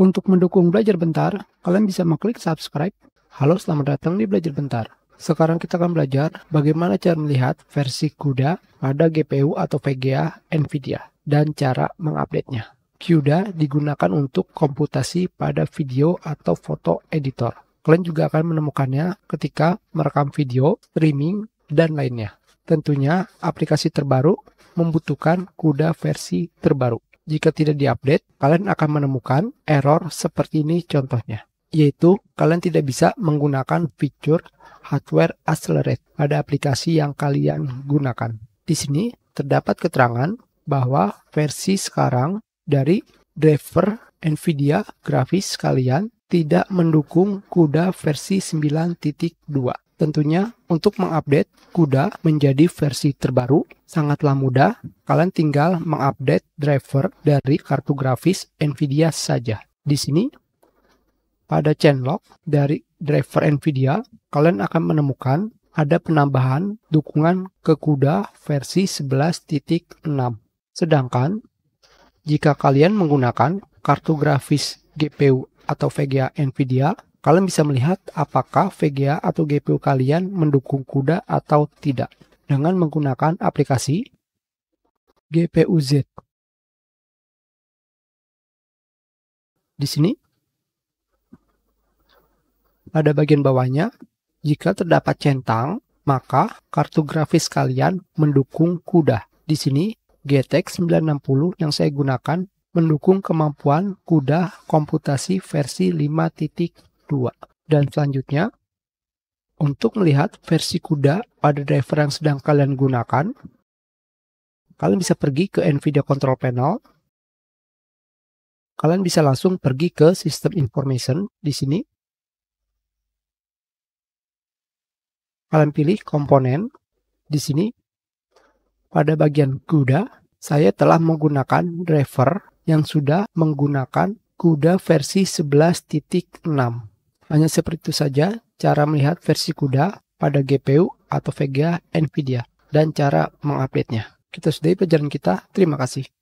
Untuk mendukung belajar bentar, kalian bisa mengklik subscribe. Halo, selamat datang di belajar bentar. Sekarang kita akan belajar bagaimana cara melihat versi CUDA pada GPU atau VGA NVIDIA dan cara mengupdate-nya. CUDA digunakan untuk komputasi pada video atau foto editor. Kalian juga akan menemukannya ketika merekam video, streaming, dan lainnya. Tentunya aplikasi terbaru membutuhkan CUDA versi terbaru jika tidak diupdate, kalian akan menemukan error seperti ini contohnya, yaitu kalian tidak bisa menggunakan fitur hardware accelerate pada aplikasi yang kalian gunakan. Di sini terdapat keterangan bahwa versi sekarang dari driver NVIDIA grafis kalian tidak mendukung CUDA versi 9.2 tentunya untuk mengupdate kuda menjadi versi terbaru sangatlah mudah. Kalian tinggal mengupdate driver dari kartu grafis NVIDIA saja. Di sini pada chain lock dari driver NVIDIA, kalian akan menemukan ada penambahan dukungan ke kuda versi 11.6. Sedangkan jika kalian menggunakan kartu grafis GPU atau VGA NVIDIA, Kalian bisa melihat apakah VGA atau GPU kalian mendukung CUDA atau tidak dengan menggunakan aplikasi GPU-Z. Di sini, pada bagian bawahnya, jika terdapat centang, maka kartu grafis kalian mendukung CUDA. Di sini, GTX 960 yang saya gunakan mendukung kemampuan CUDA komputasi versi 2. Dan selanjutnya, untuk melihat versi kuda pada driver yang sedang kalian gunakan, kalian bisa pergi ke NVIDIA Control Panel. Kalian bisa langsung pergi ke System Information di sini. Kalian pilih komponen di sini. Pada bagian kuda, saya telah menggunakan driver yang sudah menggunakan kuda versi 11.6. Hanya seperti itu saja cara melihat versi kuda pada GPU atau VGA NVIDIA dan cara mengupdate-nya. Kita sudahi pelajaran kita. Terima kasih.